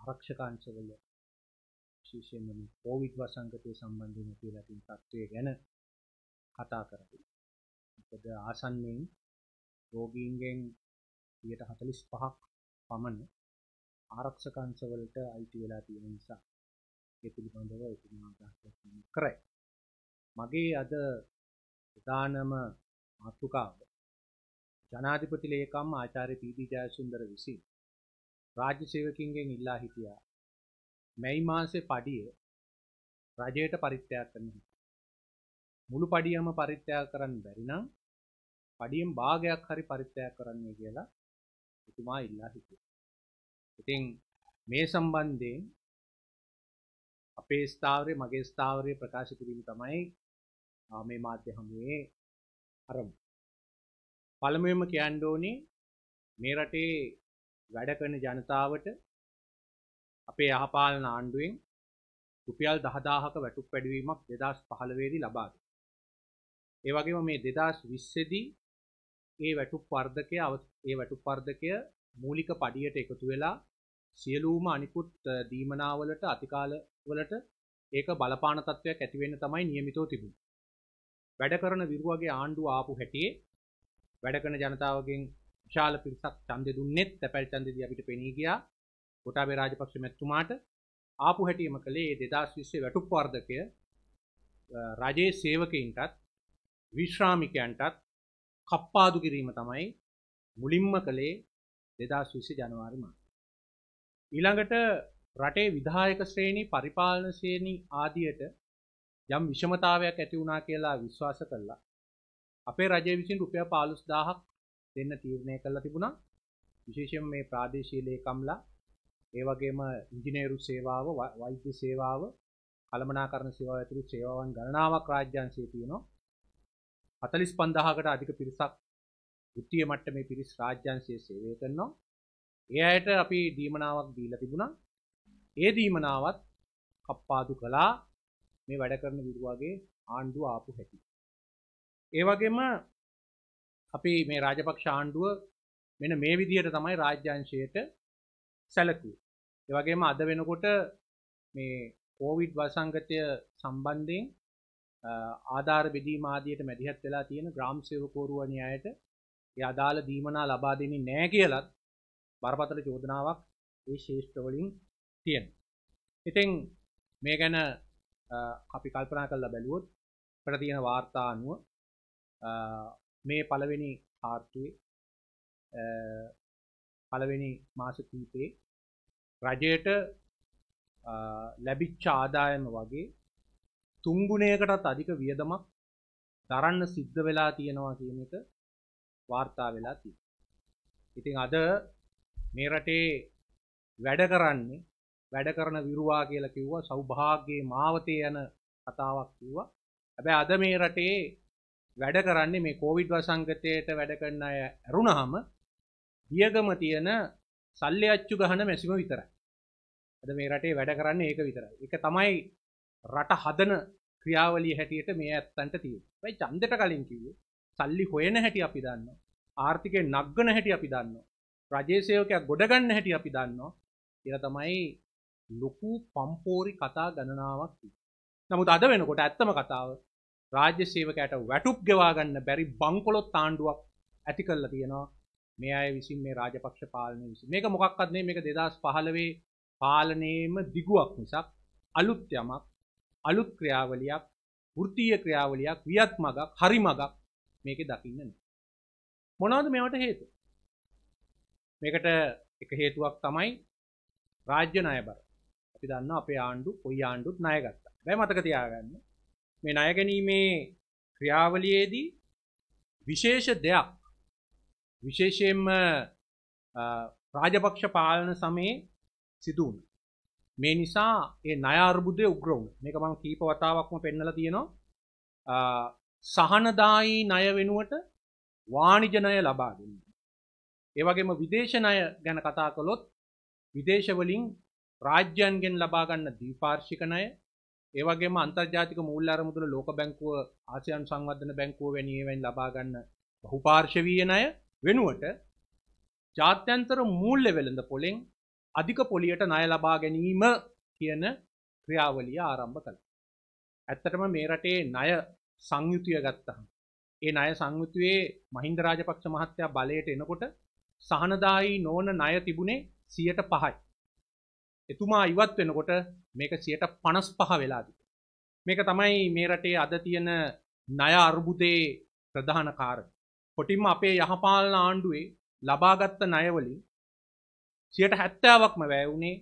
ආරක්ෂකාංශවල විශේෂයෙන්ම මේ කොවිඩ් වසංගතය සම්බන්ධයෙන් අපි ලැබින් තත්ත්වය ගැන කතා කරමු. මොකද ආසන්නයෙන් රෝගීන්ගෙන් 45ක් පමණ ආරක්ෂකාංශවලට අයිති වෙලා තියෙන නිසා ඒ පිළිබඳව එතුමා අදහස් කරයි. මගේ අද ප්‍රධානම මාතෘකාව ජනාධිපති ලේකම් ආචාර්ය පී.ඩී. ජයසුන්දර විසින් රාජ්‍ය සේවකින්ගෙන් ඉල්ලා හිටියා. මැයි මාසේ පඩිය රජයට පරිත්‍යාග කරන්න. මුළු පඩියම පරිත්‍යාග කරන්න බැරි නම් පඩියෙන් භාගයක් හරි පරිත්‍යාග කරන්න කියලා එතුමා ඉල්ලා හිටියා. ඉතින් මේ සම්බන්ධයෙන් අපේ ස්ථාවරය මගේ ස්ථාවරය ප්‍රකාශ කිරීම තමයි මේ මාධ්‍ය හමුවේ අරමු. පළමුවෙන්ම කියන්න ඕනේ මේ රටේ වැඩ කරන ජනතාවට අපේ යහපාලන ආණ්ඩුවෙන් රුපියල් 10000ක වැටුප් වැඩිවීමක් 2015 දී ලබා දුන්නා. ඒ වගේම මේ 2020 දී ඒ වැටුප් වර්ධකය ඒ වැටුප් වර්ධකය මූලික පඩියට එකතු වෙලා සියලුම අනිකුත් දීමනාවලට අතිකාල වලට ඒක බලපාන තත්වයක් ඇති වෙන්න තමයි નિયમિતව තිබුණේ. වැඩ කරන විරුවගේ ආණ්ඩුව ආපු හැටියේ වැඩ කරන ජනතාවගෙන් විශාල පිරිසක් ඡන්දෙ දුන්නෙත් තැපැල් ඡන්දෙදී අපිට පෙනී ගියා කොටාබේ රාජපක්ෂ මැතිතුමාට ආපු හැටිම කළේ 2020 වැටුප් වර්ධකය රජයේ සේවකයින්ටත් විශ්‍රාමිකයන්ටත් කප්පාදු කිරීම තමයි මුලින්ම කළේ 2020 ජනවාරි මාසයේ. ඊළඟට රටේ විධායක ශ්‍රේණි පරිපාලන ශ්‍රේණි ආදියට යම් විෂමතාවයක් ඇති වුණා කියලා විශ්වාස කළා. අපේ රජය විසින් රුපියල් 15000ක් දෙන්න තීරණය කරලා තිබුණා. විශේෂයෙන් මේ ප්‍රාදේශීය ලේකම්ලා ඒ වගේම ඉංජිනේරු සේවාව, වෛද්‍ය සේවාව, කළමනාකරණ සේවාව ඇතුළු සේවාවන් ගණනාවක් රාජ්‍යාංශයේ තියෙනවා. 45000කට අධික පිරිසක් වෘත්තීය මට්ටමේ පිරිස් රාජ්‍යාංශයේ සේවය කරනවා. ඒ අයට අපි දීමනාවක් දීලා තිබුණා. ඒ දීමනාවත් කප්පාදු කළා මේ වැඩ කරන විරුවගේ ආණ්ඩුව ආපු හැටි. ඒ වගේම අපි මේ රාජපක්ෂ ආණ්ඩුව මෙන මේ විදියට තමයි රාජ්‍යංශයට සැලකුවේ. ඒ වගේම අද වෙනකොට මේ කෝවිඩ් වසංගතය සම්බන්ධයෙන් ආධාර බෙදීම ආදියට මැදිහත් වෙලා තියෙන ග්‍රාම සේවකවරුව න්යායට ඒ අදාළ දීමනා ලබා දෙන්නේ නැහැ කියලත් බරපතල චෝදනාවක් ඒ ශේෂ්ඨ වලින් තියෙනවා. ඉතින් මේ ගැන අපි කල්පනා කරලා බැලුවොත් අපිට තියෙන වාර්තා අනුව මේ පළවෙනි ආර්තුවේ පළවෙනි මාස කීපේ රජයට ලැබිච්ච ආදායම වගේ තුන්ගුණයකටත් අධික වියදමක් දරන්න සිද්ධ වෙලා තියෙනවා කියන එක වාර්තා වෙලා තියෙනවා. ඉතින් අද මේ රටේ වැඩ කරන්නේ වැඩ කරන විරුවා කියලා කිව්වා සෞභාග්‍යයේ මාවතේ යන කතාවක් කිව්වා. හැබැයි අද මේ රටේ වැඩ කරන්නේ මේ කෝවිඩ් වසංගතයට වැඩ කරන අය ඇරුණාම දියගම තියෙන සල්ලි අච්චු ගහන මැසිම විතරයි. අද මේ රටේ වැඩ කරන්නේ ඒක විතරයි. ඒක තමයි රට හදන ක්‍රියාවලිය හැටියට මේ ඇත්තන්ට තියෙන්නේ. වෙයි ඡන්දෙට කලින් කිව්වේ සල්ලි හොයන හැටි අපි දන්නවා. ආර්ථිකේ නග්ගන හැටි අපි දන්නවා. රජයේ සේවකයා ගොඩ ගන්න හැටි අපි දන්නවා. කියලා තමයි ලොකු පම්පෝරි කතා ගණනාවක් නමුත් අද වෙනකොට ඇත්තම කතාව රාජ්‍ය සේවකයට වැටුප් ගෙවාගන්න බැරි බංකොලොත් තාණ්ඩුවක් ඇති කල්ල තියෙනවා මේ අය විසින් මේ රාජපක්ෂ පාලනය විසි මේක මොකක්ත්නේ මේක දෙදස් පහලවේ පාලනයේම දිගුවක් නිසක් අලුත් යමක් අලුත් ක්‍රියාවලියක් ෘතිය ක්‍රියාවලියක් වියත් මගක් හරි මගක් මේක දකින්න මොනවද මේවට හේතු මේකට එක හේතුවක් තමයි රාජ්‍ය නයබර අපි දන්න අපේ ආණ්ඩු කොයි ආණ්ඩුත් ණයගත්තා බැ මතක තියාගන්න මේ ණය ගැනීමේ ක්‍රියාවලියේදී විශේෂ දෙයක් විශේෂයෙන්ම රාජපක්ෂ පාලන සමයේ සිදු වුණා. මේ නිසා ඒ ණය අර්බුදය උග්‍ර වුණා. මේක මම කීප වතාවක්ම පෙන්නලා තියෙනවා. සහනදායි ණය වෙනුවට වාණිජ ණය ලබා දුන්නා. ඒ වගේම විදේශ ණය ගැන කතා කළොත් විදේශ වලින් රාජ්‍යයන්ගෙන් ලබා ගන්න දීපාර්ශික ණය ඒ වගේම අන්තර්ජාතික මූල්‍ය අරමුදල ලෝක බැංකුව ආසියානු සංවර්ධන බැංකුව වැනි ඒවායින් ලබා ගන්න බහුපාර්ශවීය ණය වෙනුවට ජාත්‍යන්තර මූල්‍ය වෙළඳ පොලෙන් අධික පොලියට ණය ලබා ගැනීම කියන ක්‍රියාවලිය ආරම්භ කළා. ඇත්තටම මේ රටේ ණය සංයුතිය ගත්තහම ඒ ණය සංයුතියේ මහින්ද රාජපක්ෂ මහත්තයා බලයට එනකොට සහනදායි නොවන ණය තිබුණේ 105යි. එතුමා ඉවත් වෙනකොට මේක සියට පනස් පහ වෙලාදි. මේක තමයි මේ රටේ අද තියෙන නය අර්බුදයේ ප්‍රධාන කාරණ. කොටින්ම අපේ යහපාලන ආණ්ඩුවේ ලබාගත්ත නයවලින් සියට හැත්තාවක්ම වැෑවුනේ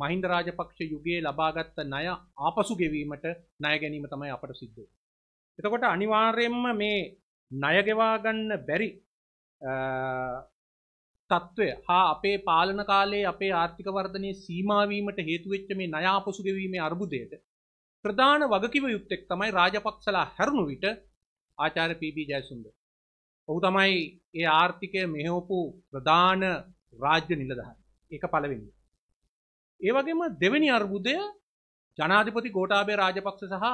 මහින්ද රාජපක්ෂ යුගයේ ලබාගත්ත නය ආපසු ගෙවීමට නය ගැනීම තමයි අපට සිද්ධ. එතකොට අනිවාර්යෙන්ම මේ ණයගෙවාගන්න බැරි තත්ත්වය හා අපේ පාලන කාලේ අපේ ආර්ථික වර්ධනය සීමාවීමට හේතුවෙච්ච මේ නයාපොසු ගෙවීමේ අර්බුදයට ප්‍රධාන වගකිව යුත්තෙක් තමයි රාජපක්සලා හැරුණු විට ආචාර පීබී ජයසුන්ද. ඔහු තමයි ඒ ආර්ථිකය මෙහෝපු ප්‍රධාන රාජ්‍ය නිලදහන් ඒක පලවෙනි. ඒවගේම දෙවැනි අර්බුදය ජනාධිපති ගෝටාබේ රාජපක්ෂ සහ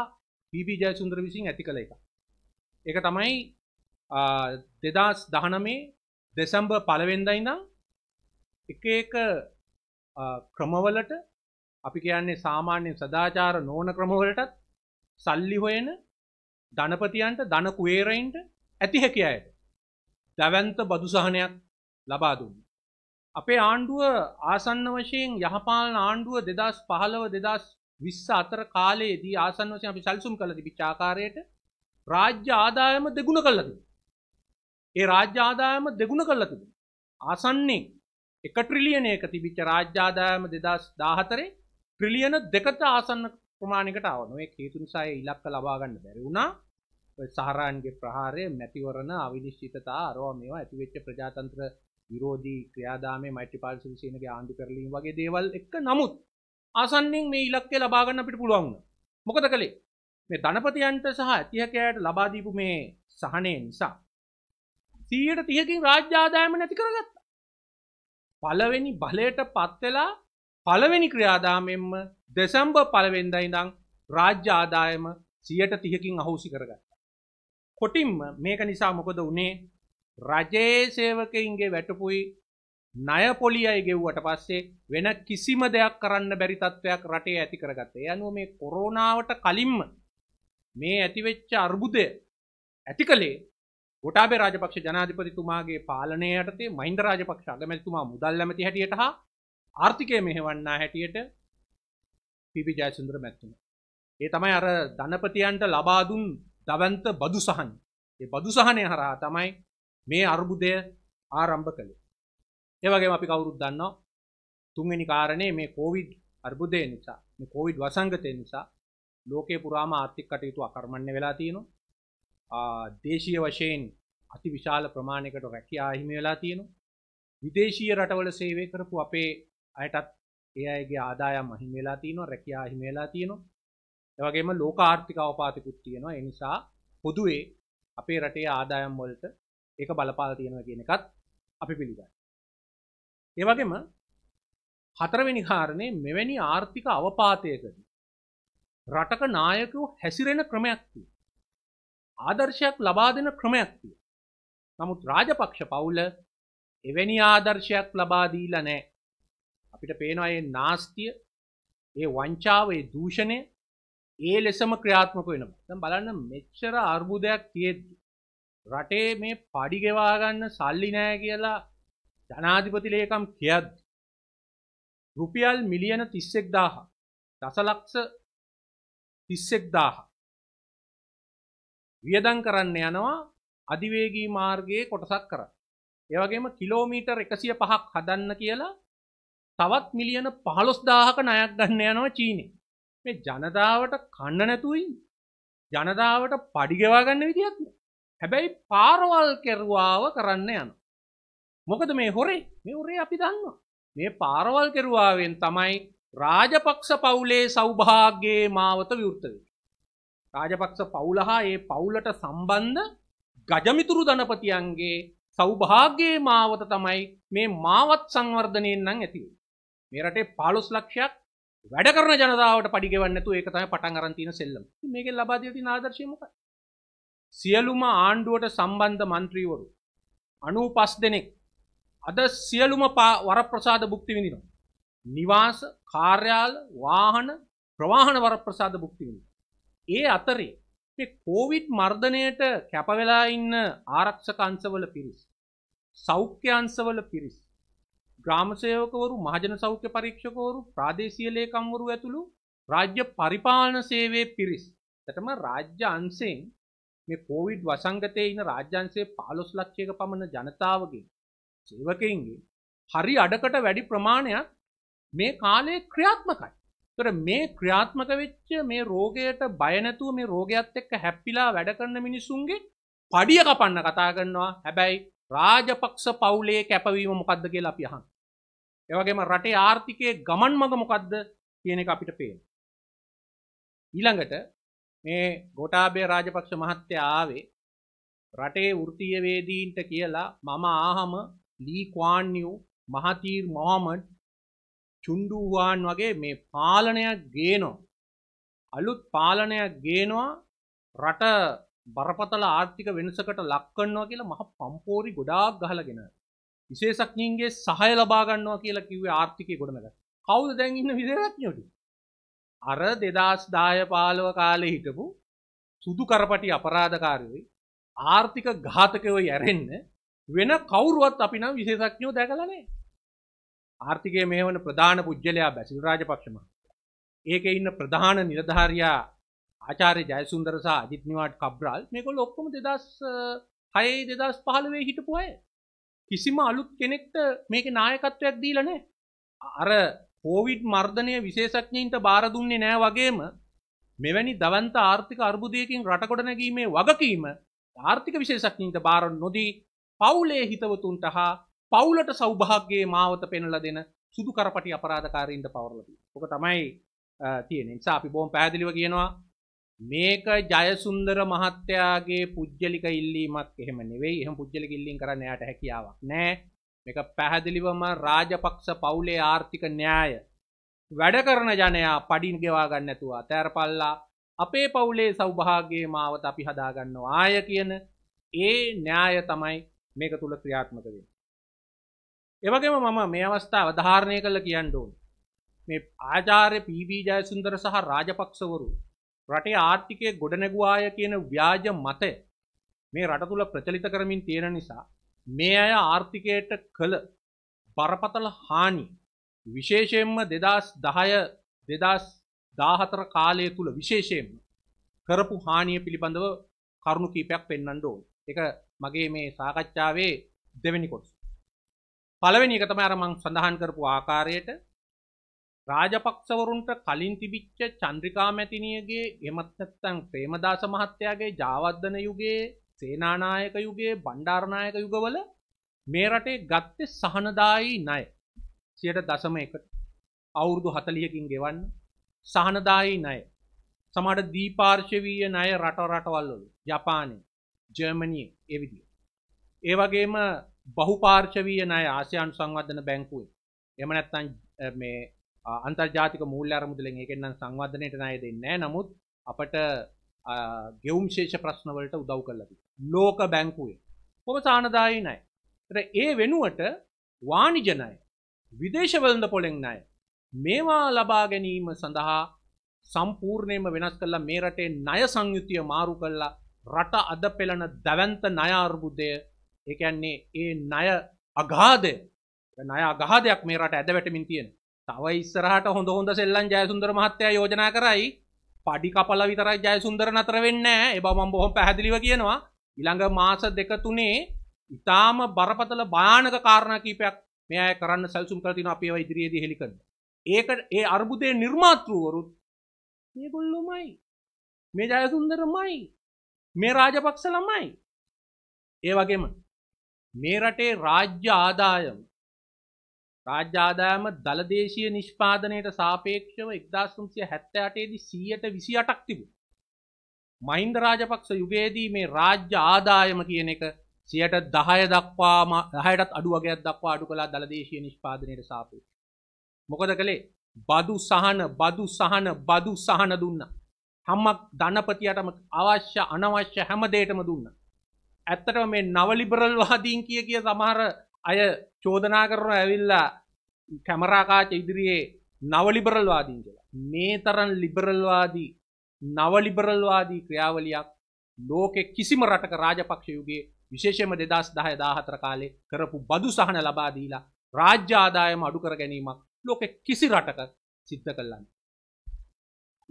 පීබී ජයසුන්දර විසින් ඇති කළ එක. ඒක තමයි දෙදස් දහනමේ දෙසම්බ පලවෙන්ද ඉඳම් එක එක ක්‍රමවලට අපි කියන්නේ සාමාන්‍ය සදාචාර නෝන ක්‍රමවලටත් සල්ලි හොයන ධනපතියන්ට ධන කුවේරයින්ට ඇති හැකි අයට දැවන්ත බදුසහනයක් ලබා දුන්න. අපේ ආණ්ඩුව ආසන්න වශයෙන් යහපාලන ආණ්ඩුව දෙදස් පහලව දෙදස් විස්ස අතර කාලයේදී ආසන්න වශයෙන් අපි සැල්සුම් කළ තිබි චාකාරයට රාජ්‍ය ආදායම දෙගුණ කළදී. ඒ රාජ්‍ය ආදායම දෙගුණ කරලා තිබුණා. ආසන්නේ 1 ට්‍රිලියන එක තිබිච්ච රාජ්‍ය ආදායම 2014 ට්‍රිලියන දෙකට ආසන්න ප්‍රමාණයකට ආවා. මේ හේතු නිසා ඒ ඉලක්ක ලබා ගන්න බැරි වුණා. ඔය සහරාන්ගේ ප්‍රහාරය, මැතිවරණ අවිනිශ්චිතතා, අරවා මේවා ඇති වෙච්ච ප්‍රජාතන්ත්‍ර විරෝධී ක්‍රියාදාමයේ මෛත්‍රීපාල සිරිසේනගේ ආණ්ඩු පෙරලීම වගේ දේවල් එක්ක නමුත් ආසන්නෙන් මේ ඉලක්කය ලබා ගන්න අපිට පුළුවන් වුණා. මොකද කළේ? මේ ධනපතියන්ට සහ ඇතිහැකයාට ලබා දීපු මේ සහනය නිසා සීට තියකින් රාජ්‍යාදායම නැති කරගත්ත පලවෙනි බලයට පත්වෙලා පළවෙනි ක්‍රියාදාමෙන්ම දෙසම්බ පලවෙන්දයිඳං රාජ්‍ය ආදායම සියට තියකින් අහෝසි කරගත්ත කොටින්ම මේක නිසා මොකද වනේ රජයේ සේවකයින්ගේ වැටපුයි ණය පොලිය අය ගෙව්වට පස්සේ වෙන කිසිම දෙයක් කරන්න බැරි තත්ත්වයක් රටේ ඇති කරගත්තේ. යනුව මේ කොරෝනාවට කලින්ම මේ ඇතිවෙච්ච අර්බුදය ඇති කළේ ගොටාබේ රාජපක්ෂ ජනාධිපතිතුමාගේ පාලනය යටතේ මහින්ද රාජපක්ෂ අගමැතිතුමා මුදල් ඇමති හැටියට හා ආර්ථිකය මෙහෙවන්නා හැටියට පිබි ජයසුන්දර මැතිතුමා. ඒ තමයි අර ධනපතියන්ට ලබා දුන් දවන්ත බදු සහන්. ඒ බදු සහනය හරහා තමයි මේ අර්බුදය ආරම්භ කළේ. ඒ වගේම අපි කවුරුත් දන්නවා තුන්වෙනි කාරණේ මේ කොවිඩ් අර්බුදය නිසා මේ කොවිඩ් වසංගතය නිසා ලෝකේ පුරාම ආර්ථික කටයුතු අකර්මණ්‍ය වෙලා තියෙනවා. දේශීය වශයෙන් අති විශාල ප්‍රමාණයකට රැකියා හිමි වෙලා තියෙනවා. විදේශීය රටවල සේවය කරපු අපේ අයටත් ඒ අයගේ ආදායම් අහිමි වෙලා තියෙනවා, රැකියා අහිමි වෙලා තියෙනවා. ඒ වගේම ලෝක ආර්ථික අවපාතකුත් තියෙනවා. ඒ නිසා පොදුවේ අපේ රටේ ආදායම් වලට ඒක බලපාලා තියෙනවා කියන එකත් අපි පිළිගන්නවා. ඒ වගේම හතරවෙනි කාරණේ මෙවැනි ආර්ථික අවපාතයකදී රටක නායකයෝ හැසිරෙන ක්‍රමයක් තියෙනවා. ආදර්ශයක් ලබා දෙන ක්‍රමයක් තියෙනවා. නමුත් රාජපක්ෂ පවුල එවැනි ආදර්ශයක් ලබා දීලා නැහැ. අපිට පේනවා මේ නාස්තිය, මේ වංචාව, මේ දූෂණය ඒ ලෙසම ක්‍රියාත්මක වෙනවා. දැන් බලන්න මෙච්චර අර්බුදයක් තියෙද්දි රටේ මේ පඩි ගෙවා ගන්න සල්ලි නැහැ කියලා ජනාධිපති ලේකම් කියද්දි රුපියල් මිලියන 31000 දසලක්ෂ 31000 වියදම් කරන්න යනවා අධිවේගී මාර්ගයේ කොටසක් කර. ඒවගේම කිලෝමීටර් එකසිය පහක් හදන්න කියලා තවත් මිලියන පහලොස් දාහක නයක් ගන්න යනවා චීනය මේ ජනතාවට කන්න නැතුයි ජනතාවට පඩිගෙවා ගන්න විදිත්න හැබැයි පාරවල් කෙරුවාව කරන්න යන මොකද මේ හොරේ මේ හොරේ අපි දන්න මේ පාරවල් කෙරුවාවෙන් තමයි රාජපක්ෂ පවුලේ සෞභාගේ මාවත විවෘතවේ රාජපක්ෂ පවුල හා ඒ පවුලට සම්බන්ධ ගජමිතුරු ධනපතියන්ගේ සෞභාග්‍යයේ මාවත තමයි මේ මාවත් සංවර්ධනයෙන් නම් ඇති මේ රටේ 15 ලක්ෂයක් වැඩ කරන ජනතාවට පඩි ගෙවන්නේ නැතුව ඒක තමයි පටන් අරන් තියෙන සෙල්ලම. මේකෙන් ලබා දෙන තියෙන ආදර්ශය මොකක්ද? සියලුම ආණ්ඩුවට සම්බන්ධ മന്ത്രിවරු 95 දෙනෙක් අද සියලුම වරප්‍රසාද භුක්ති විඳිනවා. නිවාස, කාර්යාල, වාහන, ප්‍රවාහන වරප්‍රසාද භුක්ති විඳිනවා. ඒ අතරේ කෝවිට් මර්ධනයට කැපවෙලා ඉන්න ආරක්ෂකංශවල පිරිස් සෞඛ්‍යංශවල පිරිස් ග්‍රාමසයෝකවරු මහජන සෞඛ්‍ය පරීක්ෂකවරු ප්‍රාදේශීයලේකම්වරු ඇතුළු රාජ්‍ය පරිපාලන සේවේ පිරිස් තටම රාජ්‍ය අන්සයෙන් මේ කෝවිඩ් වසංගතය ඉන්න රාජ්‍යන්සේ පාලොස් ලක්ෂයක පමණ ජනතාවගේ සේවකයින්ගේ හරි අඩකට වැඩි ප්‍රමාණයක් මේ කාලයේ ක්‍රියාත්මකයි තොර මේ ක්‍රියාත්මක වෙච්ච මේ රෝගයට බයනැතුව මේ රෝගයක්ත් එක්ක හැප්පිලා වැඩ කරන මිනිසුන්ගේ පඩිය කපන්න කතා කරනවා හැබැයි රාජපක්ෂ පවුලේ කැපවීම මොකක්ද කියලා අපි අහන් ඒවගේම රටේ ආර්ථිකය ගමන් මඟ මොකක්ද කියන එක අපිට පේන ඊළඟට මේ ගොටාබේ රාජපක්ෂ මහත්තය ආවේ රටේ වෘතියවේදීන්ට කියලා මම ආහම ලීක්වාන්යු මහතීර් මොහමඩ් චුන්ඩුවාන් වගේ මේ පාලනයක් ගේනෝ. අලුත් පාලනයක් ගේනවා රට බරපතල ආර්ථික වෙනසකට ලක්කන්නවා කියලා මහ පම්පෝරි ගොඩාක් ගහලගෙන. විශේෂක්ඥින්ගේ සහය ලබාගන්නවා කියලා කිව්වේ ආර්ථිකය ගොඩනග කවුද දැන් ඉන්න විදරක්ඥොට. අර දෙදස් දාය පාලව කාලෙ හිටපු සුදු කරපටි අපරාධකාරයයි ආර්ථික ඝාතකව යැරෙන්න වෙන කවුරුවත් අපි නම් විශේෂඥයෝ දැකලා නැහැ. ආර්ථිකය මෙහෙවන ප්‍රධාන පුජ්‍යලයා බැසිල් රාජපක්ෂ මහත්තයා ඒකේ ඉන්න ප්‍රධාන නිලධාරියා ආචාර්ය ජයසුන්දර සහ අජිත් නිවාඩ් කබ්‍රාල් මේගොල්ලෝ ඔක්කොම 2006 2015 හිටපු අය කිසිම අලුත් කෙනෙක්ට මේකේ නායකත්වයක් දීලා නැහැ අර කොවිඩ් මර්ධනය විශේෂඥයින්ට බාර දුන්නේ නැහැ වගේම මෙවැනි දවන්ත ආර්ථික අර්බුදයකින් රට ගොඩනැගීමේ වගකීම ආර්ථික විශේෂඥයින්ට බාර නොදී පවුලේ හිතවතුන්ට හා පවුලට සෞභාගගේ මාවත පෙනල දෙන සුදු කරපටි අපරාධකාරීන්ට පවරලති ඕක තමයි තියෙන නිසා අපි බෝම් පැදිලිව කියනවා මේක ජයසුන්දර මහත්තයාගේ පුද්ජලික ඉල්ලීමක් එහෙම නෙවෙයි එහම පුද්ජලි ඉල්ලින් කරන්න යට හැකියාවක් නෑ මේක පැහැදිලිවම රාජපක්ෂ පවුලේ ආර්ථික න්‍යාය වැඩ කරන ජනයා පඩින් ගෙවා ගන්නඇතුවා තෑරපල්ලා අපේ පවුලේ සෞභාගේ මාවත අපි හදාගන්නවා ආය කියන ඒ න්‍යාය තමයි මේක තුළ ක්‍රියාත්මකවේ එවගේම මම මේ අවස්ථාව ධාරණය කළ කියන්න ඕන මේ ආචාර්ය පීවී ජයසුන්දර සහ රාජපක්ෂවරු රටේ ආර්ථිකය ගොඩනැගුවාය කියන ව්‍යාජ මතය මේ රට තුළ ප්‍රචලිත කරමින් තියෙන නිසා මේ අය ආර්ථිකයට කළ බරපතල හානි විශේෂයෙන්ම දෙදස් දහය දෙදස් දාහතර කාලය තුළ විශේෂයෙන්ම කරපු හානිය පිළිබඳව කරුණු කීපයක් පෙන්න්නඩෝ එක මගේ මේ සාකච්ඡාවේ දෙවැනි කොටස් පළවෙනි එක තමයි අර මං සඳහන් කරපු ආකාරයට රාජපක්ෂවරුන්ට කලින් තිබිච්ච චන්ද්‍රිකා මැතිනියගේ එමත් නැත්නම් ප්‍රේමදාස මහත්තයාගේ ජාවද්දන යුගයේ සේනානායක යුගයේ බණ්ඩාරනායක යුගවල මේ රටේ ගත්තේ සහනදායි ණය 0.1ට අවුරුදු 40කින් ගෙවන්න සහනදායි ණය සමහර දීපාර්ශවීය ණය රට රටවල් වල ජපානයේ ජර්මනියේ ඒ විදිහේ ඒ වගේම බහුපාර්ශවීය ණය ආසියානු සංවර්ධන බැංකුවේ එහෙම නැත්නම් මේ අන්තර්ජාතික මූල්‍ය අරමුදලෙන් ඒකෙන් නම් සංවර්ධනයට ණය දෙන්නේ නැහැ නමුත් අපට ගෙවුම් ශේෂ ප්‍රශ්න වලට උදව් කරලා තියෙනවා ලෝක බැංකුවේ කොහොම සානදායි ණය ඒ වෙනුවට වාණිජ ණය විදේශ වෙළඳ පොලෙන් ණය මේවා ලබා ගැනීම සඳහා සම්පූර්ණයෙන්ම වෙනස් කළා මේ රටේ ණය සංයුතිය මාරු කළා රට අද පෙළන දවැන්ත ණය අර්බුදය ඒකන්නේ ඒ ණය අගාදය ණය අගාදයක් මේ රට ඇද වැටමින් තියෙන තව ඉස්සරහට හොඳ හොඳ සෙල්ලන් ජයසුන්දර මහත්තයා යෝජනා කරයි පඩි කපල විතරයි ජයසුන්දර නතර වෙන්නේ ඒ බව මම බොහොම පැහැදිලිව කියනවා ඊළඟ මාස දෙක තුනේ ඉතාම බරපතල භයානක කාරණා කීපයක් මේ අය කරන්න සැලසුම් කරලා තිනවා අපි ඒවා ඉදිරියේදී හෙලි කරන්න. ඒක ඒ අර්බුදේ නිර්මාතෘවරුත් මේගොල්ලොමයි මේ ජයසුන්දරමයි මේ රාජපක්ෂ ළමයි ඒ වගේම මේ රටේ රාජ්‍ය ආදායම රාජ්‍ය ආදායම දලදේශීය නිෂ්පාදනයට සාපේක්ෂව 1978 දී 100ට 28ක් තිබුණා. මහින්ද රාජපක්ෂ යුගයේදී මේ රාජ්‍ය ආදායම කියන එක 10% දක්වාම 10ටත් අඩු වගයක් දක්වා අඩු කළා දලදේශීය නිෂ්පාදනයට සාපේක්ෂව. මොකද කළේ? බදු සහන බදු සහන බදු සහන දුන්නා. හැම ධනපතියටම අවශ්‍ය අනවශ්‍ය හැම දෙයකම දුන්නා. ඇත්තට මේ නවලිබරල් වාදීන් කිය කිය සමහර අය චෝදනා කරන ඇවිල්ලා කැමරාකාච ඉදිරියේ නවලිබරල්වාදීන් කියලා මේ තරන් ලිබරල්වාදී නවලිබරල්වාදී ක්‍රියාවලියක් ලෝකෙ කිසිම රටක රාජපක්ෂයුගේ විශේෂම දෙදස් දහය දාහතර කාලේ කරපු බදු සහන ලබාදීලා රාජ්‍ය ආදායම අඩුකර ගැනීමක් ලෝක කිසි රටක සිද්ධ කල්ලන්න.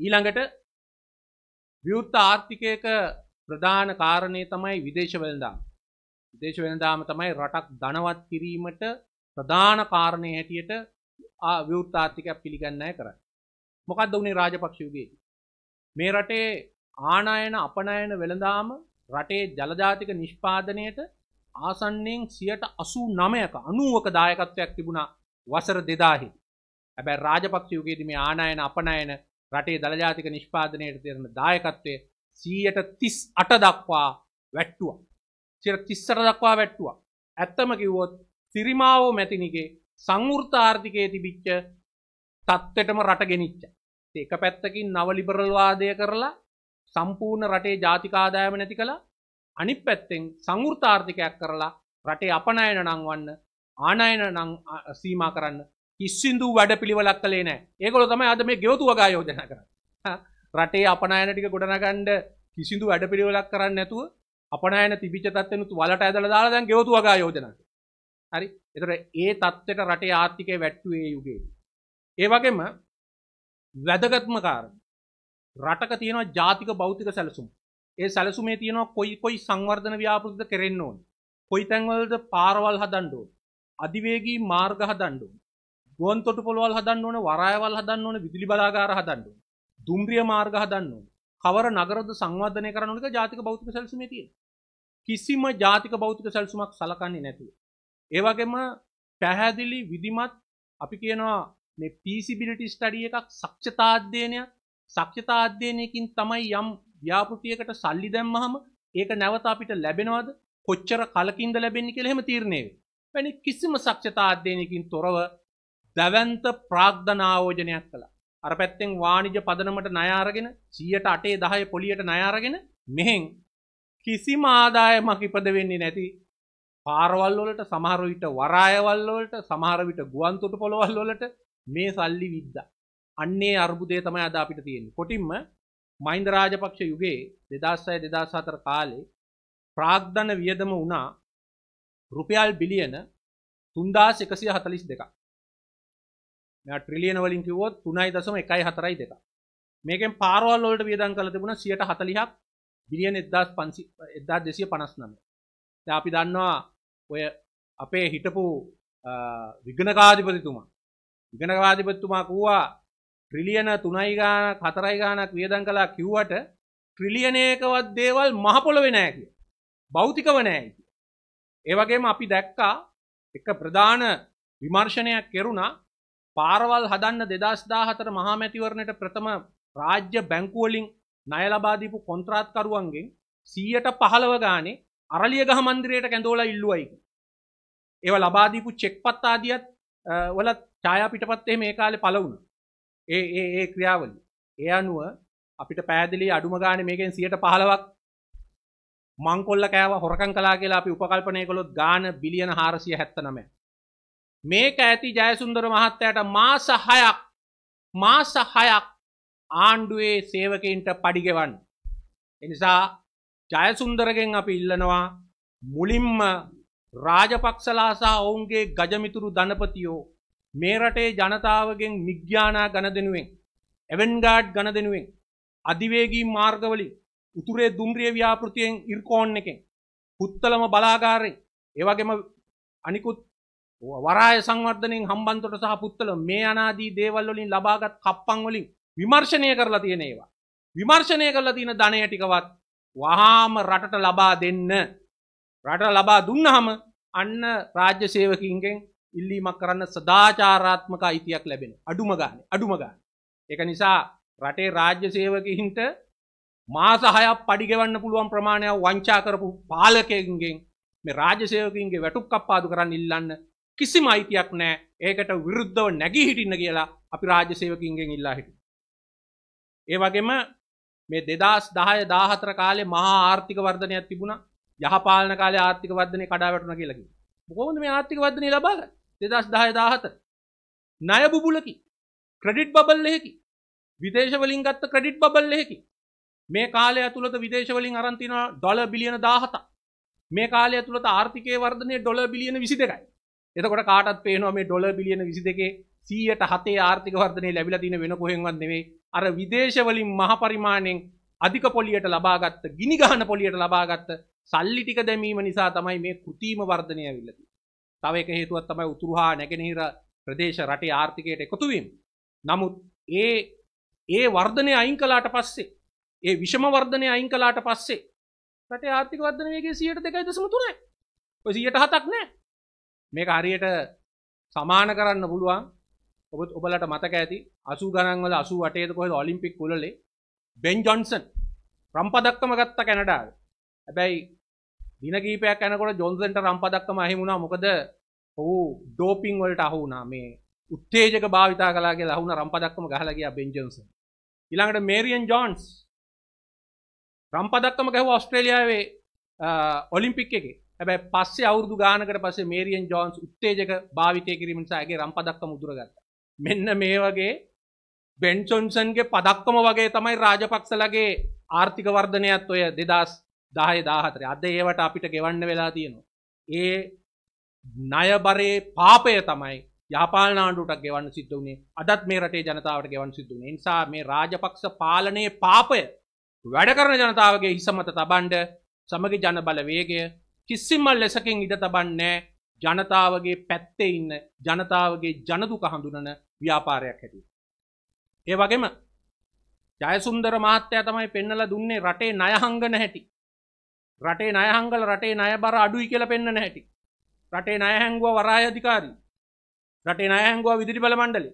ඊළඟට විවෘත්ත ආර්ථිකයක ප්‍රධාන කාරණය තමයි විදේශ වෙළඳාම විදේශ වෙළඳාම තමයි රටක් ධනවත් කිරීමට ප්‍රධාන කාරණය හැටියට විවෘත්තාර්ථිකයක් පිළිගන්නය කරයි. මොකක්ද වුණේ රාජපක්ෂයුගේ. මේ රටේ ආනායන අපනයන වෙළඳාම රටේ ජලජාතික නිෂ්පාදනයට ආසන්නෙන් සියට අසු නමයක අනුවක දායකත්වයක් තිබුණා වසර දෙදාහි. ඇබැ රාජපක්ෂයුගේද මේ ආනායන අපනයන රටේ දළජාතික නිෂ්පාදනයට තිරෙන දායකත්වය සීයට තිස් අට දක්වා වැට්ටුව සිර තිස්සට දක්වා වැට්ටුව ඇත්තම කිව්වොත් සිරිමාවෝ මැතිනිගේ සංවෘතාර්ථිකය තිබිච්ච තත්ත්වටම රට ගෙනනිච්ච ඒක පැත්තකින් නවලිබරල්වාදය කරලා සම්පූර්ණ රටේ ජාතිකාදායම නැති කළ අනි පැත්තෙන් සංවෘතාර්ථිකයක් කරලා රටේ අපනයන නංවන්න ආනයන නං සීමා කරන්න කිස්සිදු වැඩ පිළිවලක් කලේ නෑ ඒකොල තමයි අද මේ ගෙවතු වගා යෝජන කර රටේ අපනයන ටික ගොඩනගන්න කිසිදු වැඩ පිළිවෙලක් කරන්න නැතුව අපනයන තිබිච්ච තත්ත්වෙනුත් වලට ඇදලා දාලා දැන් ගෙවතු වගා යෝජනා හරි එතකොට ඒ තත්ත්වයට රටේ ආර්ථිකය වැට්ටුවේ යුගයේ ඒ වගේම වැදගත්ම කාරණා රටක තියෙනවා ජාතික භෞතික සැලසුම් ඒ සැලසුමේ තියෙනවා කොයි කොයි සංවර්ධන ව්‍යාපෘත කරෙන්න ඕනේ කොයි තැන්වලද පාරවල් හදන්න ඕන අධිවේගී මාර්ග හදන්න ඕන ගුවන් තොටුපළවල් හදන්න ඕන වරායවල් හදන්න ඕන විදුලි බලාගාර හදන්න ඕන දුම්රිය මාර්ග හදන්න කවර නගරද සංවර්ධනය කරනක ජාතික බෞතික සැල්සුම තිය කිසිම ජාතික බෞතික සැල්සුමක් සලකන්නේ නැතුව. ඒවගේම පැහැදිලි විදිමත් අපි කියනවා මේ පිසිබිලිටි ස්ටඩිය එකක් සක්ෂතා අධ්‍යයනයක් සක්ෂතා අධ්‍යයනයකින් තමයි යම් ව්‍යාපෘතියකට සල්ලි දැම්මහම ඒක නැවත අපිට ලැබෙනවද කොච්චර කලකින්ද ලැබෙන්නේ කියලා එහෙම තීරණය වෙයි. වැනි කිසිම සක්ෂතා අධ්‍යයනයකින් තොරව දැවැන්ත ප්‍රාග්ධනායෝජනයක් කළා. අර පැත්තෙන් වාණිජ පදනමට ණය අරගෙන 108 10 පොලියට ණය අරගෙන මෙහෙන් කිසිම ආදායමක් ඉපද වෙන්නේ නැති පාරවල් වලට සමහර විට වරායවල් වලට සමහර විට ගුවන් තොටුපළවල් වලට මේ සල්ලි විද්දා. අන්නේ අර්බුදය තමයි අද අපිට තියෙන්නේ. කොටින්ම මහින්ද රාජපක්ෂ යුගයේ 2006 2004 කාලේ ප්‍රාග්ධන වියදම වුණා රුපියල් බිලියන 3142ක්. මෙයා ට්‍රිලියන වලින් කිව්වොත් 3.142 මේකෙන් පාරවල් වලට වියදම් කරලා තිබුණා 140ක් බිලියන 1500 1259 දැන් අපි දන්නවා ඔය අපේ හිටපු විගණකාධිපතිතුමා විගණකාධිපතිතුමා කිව්වා ට්‍රිලියන 3යි ගාණක් 4යි ගාණක් වියදම් කළා කිව්වට ට්‍රිලියනයකවත් දේවල් මහ පොළවේ නැහැ කිය. භෞතිකව නැහැ කිය. ඒ වගේම අපි දැක්කා එක ප්‍රධාන විමර්ශනයක් කෙරුණා පාරවල් හදන්න දෙදස්දාහතර මහාමැතිවරණයට ප්‍රථම රාජ්‍ය බැංකුවලින් නයලබාදීපු කොන්ත්‍රාත්කරුවන්ගෙන් සීයට පහළව ගානේ අරලිය ගහ මන්දිරයට කැඳෝලා ඉල්ලුවයික. ඒව ලබාදීපු චෙක් පත්තාදියත් වල ඡායා පිටපත් එහෙම ඒ කාලේ පළවුණ. ඒ ඒ ඒ ක්‍රියාවලිය. ඒ අනුව අපිට පෑදලි අඩුම ගානේ මේකෙන් 115ක් මංකොල්ල කෑවා හොරකම් කළා කියලා අපි උපකල්පනය කළොත් ගාන බිලියන 479. මේක ඇති ජයසුන්දර මහත්තයට මාස හයක් මාස හයක් ආණ්ඩුවේ සේවකයින්ට පඩිගෙවන්න. එනිසා ජයසුන්දරගෙන් අපි ඉල්ලනවා මුලින්ම රාජපක්ෂලා සහ ඔවුන්ගේ ගජමිතුරු ධනපතියෝ මේ රටේ ජනතාවගෙන් මිග්‍යානා ගණ දෙනුවෙන් එවන්ගාඩ් ගණ දෙනුවෙන් අධිවේගී මාර්ගවලින් උතුරේ දුම්රිය ව්‍යාපෘතියෙන් ඉර්කෝන් එකෙන් පුත්තලම බලාගාරයෙන් ඒවගේම අනිකුත් වරාය සංවර්ධනයෙන් හම්බන්තොට සහ පුත්තල මේ අනාදී දේවල් වලින් ලබාගත් කප්පන් වලින් විමර්ශනය කරලා තියෙන ඒවා. විමර්ශනය කරලා තියෙන ධනය ටිකවත් වහාම රටට ලබා දෙන්න. රට ලබා දුන්නහම අන්න රාජ්‍ය සේවකින්ගෙන් ඉල්ලීමක් කරන්න සදාචාරාත්මක අයිතියක් ලැබෙන. අඩුම ගන්න අඩුම ගන්න. ඒක නිසා රටේ රාජ්‍ය සේවකයින්ට මාස 6ක් පඩි ගෙවන්න පුළුවන් ප්‍රමාණයක් වංචා කරපු පාලකයන්ගෙන් මේ රාජ්‍ය සේවකයින්ගේ වැටුප් කප්පාදු කරන්න ඉල්ලන්න කිසිම අයිතියක් නෑ ඒකට විරුද්ධව නැගී හිටින්න කියලා අපි රාජ්‍ය සේවකින්ගෙන් ඉල්ලා හිට. ඒ වගේම මේ දෙදස් දහය දාහතර කාලේ මහා ආර්ථික වර්ධනයක් තිබුණ යහපාලන කාලේ ආර්ථික වර්ධනය කඩාවැටුන කියලකි. කොහොමද මේ ආර්ථික වර්ධනය ලබාග දෙදස් දහය දාහතර ණය බුබුලකි ක්‍රඩිට් බබල්ලෙකි විදේශවලින් ගත්ත ක්‍රඩිට් බල්ලෙකි මේ කාලය ඇතුළත විදේශවලින් අරන්තින ඩොල බිලියන දාහතා මේ කාලය ඇතුළත ආර්ථිකය වර්ධනය ඩොල බිලියන විසි දෙකයි එතකොට කාටත් පේනවා මේ ඩොලර් බිලියන 22 සීයට හතේ ආර්ථික වර්ධනය ලැබිලා තියෙන වෙන කොහෙන්වත් නෙවෙයි අර විදේශවලින් මහ පරිමාණයෙන් අධික පොලියට ලබාගත්ත ගිනි ගහන පොලියට ලබාගත්ත සල්ලි ටික දැමීම නිසා තමයි මේ කෘතිම වර්ධනය ඇවිල්ලා තියෙන්නේ. තව එක හේතුවක් තමයි උතුරු හා නැගෙනහිර ප්‍රදේශ රටේ ආර්ථිකයට එකතු වීම. නමුත් ඒ ඒ වර්ධනය අයින් කළාට පස්සේ ඒ විෂම වර්ධනය අයින් කලාට පස්සේ රටේ ආර්ථික වර්ධන වේගය 100ට 2.3යි. ඔය 100ට 7ක් නෑ. මේක හරියට සමාන කරන්න පුළුවන් ඔබත් ඔබලට මතක ඇති අසු ගණන්වල අසු වටේද කොහෙද ඔලිම්පික් කුලලේ බෙන් ජොන්සන් රම්පදක්කම ගත්ත කැනඩාව හැබැයි දින කීපයක් යනකොට ජොන්සන්ට රම්පදක්කම අහිමි වුණා මොකද ඔහු ඩෝපින් වලට අහු වුණා මේ උත්තේජක භාවිතා කළා කියලා අහු වුණා රම්පදක්කම ගහලා ගියා බෙන් ජොන්සන් ඊළඟට මේරියන් ජොන්ස් රම්පදක්කම ගැහුවා ඔස්ට්‍රේලියාවේ ඔලිම්පික් එකේ හැබැ පස්සේ අවුරදු ගානකට පසේ මේරියන් ජෝන්ස් උත්තේජක භාවිතය කිරීමනිසාගේ රම්පදක්ක මුදුරගත්ත මෙන්න මේ වගේ බෙන්චොන්සන්ගේ පදක්කම වගේ තමයි රාජපක්සලගේ ආර්ථික වර්ධනයත් ඔය දෙදස් දාය දාහතර අද ඒවට අපිට ගෙවන්න වෙලා තියෙනවා ඒ නයබරේ පාපය තමයි යාපාලනාණ්ඩුවටක් ගෙවන්න සිද්ධ වුණේ අදත් මේ රටේ ජනතාවට ගෙවන් සිද්ධ වුණේ නිසා මේ රාජපක්ෂ පාලනයේ පාපය වැඩ කරන ජනතාවගේ හිසමත තබන්ඩ සමග ජන බලවේගය කිසිමල් ලෙසකින් ඉඩ තබන්නේ ජනතාවගේ පැත්තේ ඉන්න ජනතාවගේ ජනදුක හඳුනන ව්‍යාපාරයක් හැටිය. ඒ වගේම ජයසුන්දර මහත්තය තමයි පෙන්නල දුන්නේ රටේ නයහංගන හැටි. රටේ නයහංගල රටේ නය බර අඩුයි කියල පෙන්න්නන හැටි. රටේ නයහැංගුව වරාය අධිකාරී. රටේ නයහැංගුව විදිරි බල මණ්ඩලි.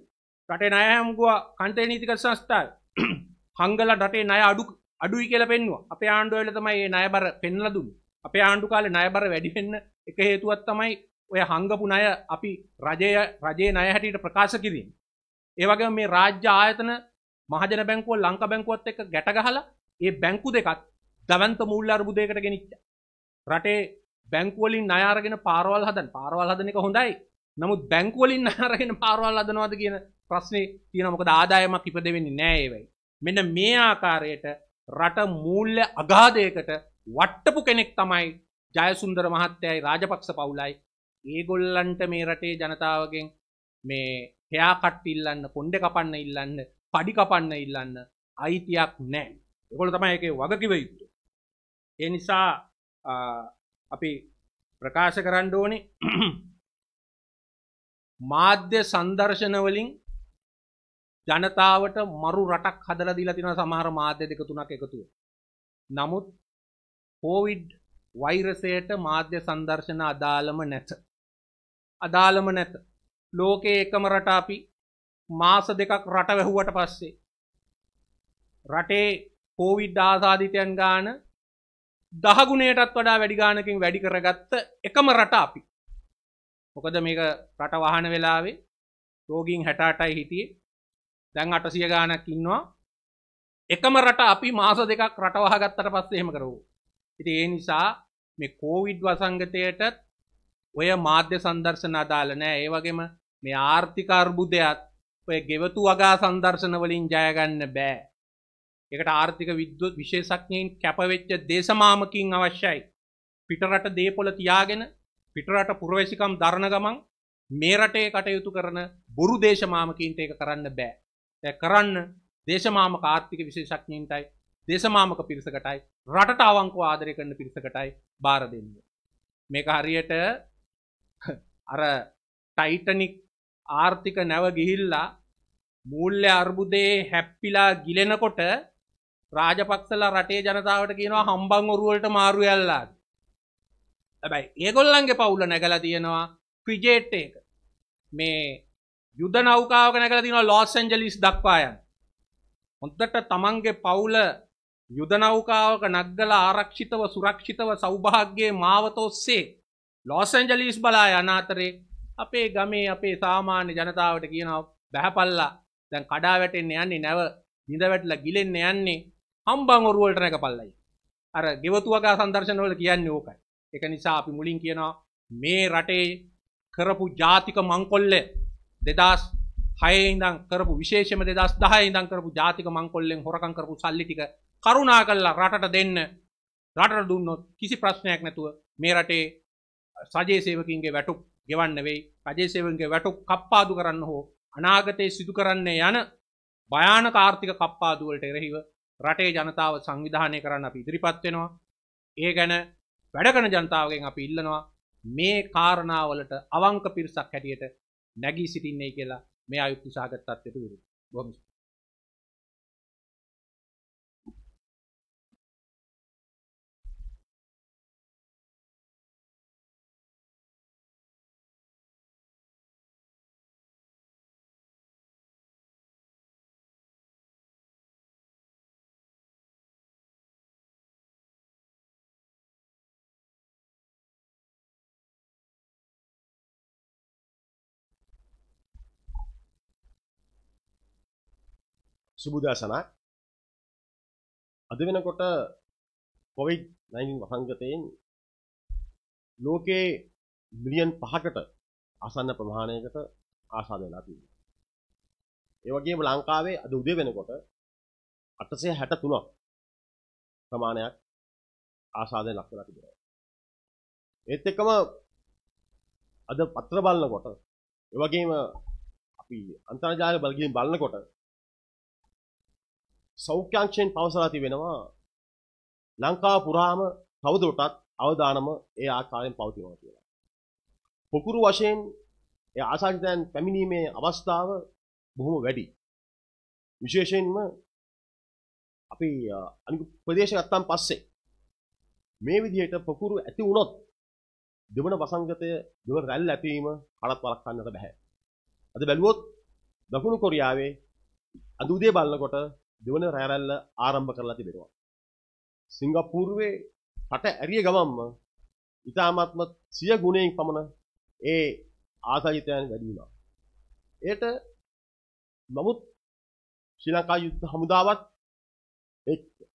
රටේ නයහැම්ගුව කන්තේ නීතික සංස්ථාව හංගල රටේ නය අඩු අඩුයි කියල පෙන්වා අප ආණ්ඩුවල තමයි ඒ නය බර පෙන්ල දුන්නේ. අපේ ආණ්ඩු කාලේ ණයබර වැඩි වෙන්න එක හේතුවක් තමයි ඔය හංගපු ණය අපි රජය රජයේ ණය හැටියට ප්‍රකාශ කිරීම. ඒ වගේම මේ රාජ්‍ය ආයතන මහජන බැංකුව ලංකා බැංකුවත් එක්ක ගැට ගහලා ඒ බැංකු දෙකත් දවන්ත මූල්‍ය අර්බුදයකට ගෙනිච්චා. රටේ බැංකු වලින් ණය අරගෙන පාරවල් හදන පාරවල් හදන එක හොඳයි. නමුත් බැංකු වලින් ණය අරගෙන පාරවල් හදනවද කියන ප්‍රශ්නේ තියෙනවා. මොකද ආදායමක් ඉපදෙන්නේ නැහැ ඒ වෙයි. මෙන්න මේ ආකාරයට රට මූල්‍ය අගාධයකට වට්ටපු කෙනෙක් තමයි ජයසුන්දර මහත්තයයි රාජපක්ෂ පවුලයි ඒගොල්ලන්ට මේ රටේ ජනතාවගෙන් මේ හයාකට්ට ඉල්ලන්න කොන්්ඩ කපන්න ඉල්ලන්න පඩි කපන්න ඉල්ලන්න අයිතියක් නෑ එකොළ තමයි එක වගකිව යුතු ඒ නිසා අපි ප්‍රකාශ කරන්න ඕනේ මාධ්‍ය සංදර්ශනවලින් ජනතාවට මරු රටක් හදල දිලතින සමහර මාධ්‍ය දෙක තුනක් එකතුව නමුත් කෝවිඩ් වෛරසයට මාධ්‍ය සංදර්ශන අදාළම නැත. අදාළම නැත. ලෝකයේ එකම රට අපි මාස දෙකක් රට වැැහුවට පස්සේ. රටේ කෝවිඩ් ආසාධිතයන් ගාන දහගුණයටත් වඩා වැඩිගානකින් වැඩි කරගත්ත එකම රට අපි. මොකද මේක රට වහන වෙලාවේ රෝගීන් හැටාටයි හිටියේ දැන් අටසිය ගානක් ඉන්නවා එකම රට අපි මාස දෙකක් රටවහගත්තට පස්සේ එහෙම කරවෝ ඉතින් ඒ නිසා මේ කෝවිඩ් වසංගතයටත් ඔය මාධ්‍ය සංදර්ශන අදාළ නෑ ඒ වගේම මේ ආර්ථික අර්බුදයත් ඔය ගෙවතු වගා සංදර්ශන වලින් ජය ගන්න බෑ. ඒකට ආර්ථික විද්වුත් විශේෂඥයින් කැපවෙච්ච දේශමාමකින් අවශ්‍යයි. පිටරට දේපොළ තියාගෙන පිටරට පුරවැසිකම් දරන ගමන් මේ රටේ කටයුතු කරන බොරු දේශමාමකින්ට ඒක කරන්න බෑ. කරන්න දේශමාමක ආර්ථික විශේෂඥයින්ටයි දේශමාමක පිරිසකටයි රටට අවංකු ආදරය කරන පිරිසකටයි බාර දෙන්න. මේක හරියට අර ටයිටනික් ආර්ථික නැව ගිහිල්ලා මූල්‍ය අර්බුදයේ හැප්පිලා ගිලෙනකොට රාජපක්සලා රටේ ජනතාවට කියනවා හම්බං ඔරුවලට මාරු ඇල්ලා. ඇබැයි ඒගොල්ලන්ගේ පවුල නැගලා තියෙනවා ක්‍රිජේට් එක. මේ යුද නෞකාවක නැගලා තියෙනවා ලොස් ඇන්ජලිස් දක්වා යන. හොඳට තමන්ගේ පවුල යුදනෞකාවක නග්ගල ආරක්ෂිතව සුරක්ෂිතව සෞභාග්‍යයේ මාවත ඔස්සේ ලොස් ඇන්ජලීස් බලා යන අතරේ අපේ ගමේ අපේ සාමාන්‍ය ජනතාවට කියනවා බැහැපල්ලා දැන් කඩා වැටෙන්න යන්නේ නැව නිඳ වැටලා ගිලෙන්න යන්නේ හම්බන් ඔරුව වලට නැගපල්ලයි. අර ගෙවතුවකා සංදර්ශන වල කියන්නේ ඕකයි. ඒක නිසා අපි මුලින් කියනවා මේ රටේ කරපු ජාතික මංකොල්ල 2006 ඉඳන් කරපු විශේෂම 2010 ඉඳන් කරපු ජාතික මංකොල්ලෙන් හොරකම් කරපු සල්ලි ටික කරුණා කල්ලා රටට දෙන්න රටට දුන්නොත් කිසි ප්‍රශ්නයක් නැතුව මේ රටේ සජේසේවකින්ගේ වැටුක් ගෙවන්න වෙයි රජේසේවන්ගේ වැටුක් කප්පාදු කරන්න හෝ අනාගතයේ සිදු කරන්නේ යන භයානක ආර්ථික කප්පාදුවලට එරෙහිව රටේ ජනතාව සංවිධානය කරන්න අපි ඉදිරිපත් වෙනවා ඒ ගැන වැඩකන ජනතාවගෙන් අපි ඉල්ලනවා මේ කාරණාවලට අවංක පිරිසක් හැටියට නැගී සිටින්නේ කියලා මේ අයුක්තිසාගත තත්ත්වයට විරුද්ධ බොහොම සුබුදසනයි අද වෙනකොට කොවිඩ් 19 වසංගතයෙන් ලෝකේ මිලියන් 5කට ආසන්න ප්‍රමාණයකට ආසාද වෙලා තියෙනවා. ඒ වගේම ලංකාවේ අද උදේ වෙනකොට 863ක් ප්‍රමාණයක් ආසාදයෙන් ලක් වෙලා තිබෙනවා. ඒත් එක්කම අද පත්‍ර බලනකොට ඒ වගේම අපි අන්තර්ජාල බලගින් බලනකොට සෞඛ්‍යංශයෙන් පවසලා තිබෙනවා ලංකාව පුරාම තවදුරටත් අවධානම ඒ ආකාරයෙන් පවතිනවා කියලා. පොකුරු වශයෙන් ඒ ආසාධිතයන් පැමිණීමේ අවස්ථාව බොහොම වැඩි. විශේෂයෙන්ම අපි අනික ප්‍රදේශ ගත්තන් පස්සේ මේ විදිහට පොකුරු ඇති වුණොත් දෙවන වසංගතය දෙවන රැල් ඇතිවීම කලත් වළක්වන්නට බෑ. අද බැලුවොත් දකුණු කොරියාවේ අද උදේ බලනකොට දෙවන රෑරැල්ල ආරම්භ කරලා තිබෙනවා. සිංගපූර්වේ කට ඇරිය ගමම්ම ඉතාමත්ම සිය ගුණයෙන් පමණ ඒ ආසාහිතයන් වැඩිුණා. ඒට නමුත් ශ්‍රී ලංකා යුද්ධ හමුදාවත්